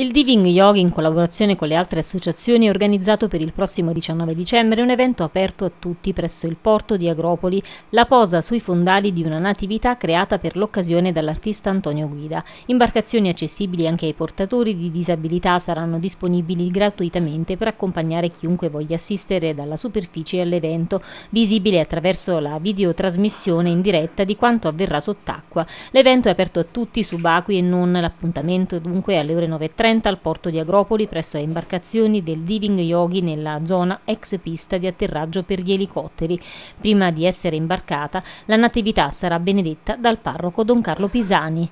Il Diving Yoga, in collaborazione con le altre associazioni, ha organizzato per il prossimo 19 dicembre un evento aperto a tutti presso il porto di Agropoli, la posa sui fondali di una natività creata per l'occasione dall'artista Antonio Guida. Imbarcazioni accessibili anche ai portatori di disabilità saranno disponibili gratuitamente per accompagnare chiunque voglia assistere dalla superficie all'evento, visibile attraverso la videotrasmissione in diretta di quanto avverrà sott'acqua. L'evento è aperto a tutti subacquei e non, l'appuntamento dunque alle ore 9.30 30 al porto di Agropoli presso le imbarcazioni del Diving Yogi nella zona ex pista di atterraggio per gli elicotteri. Prima di essere imbarcata, la natività sarà benedetta dal parroco Don Carlo Pisani.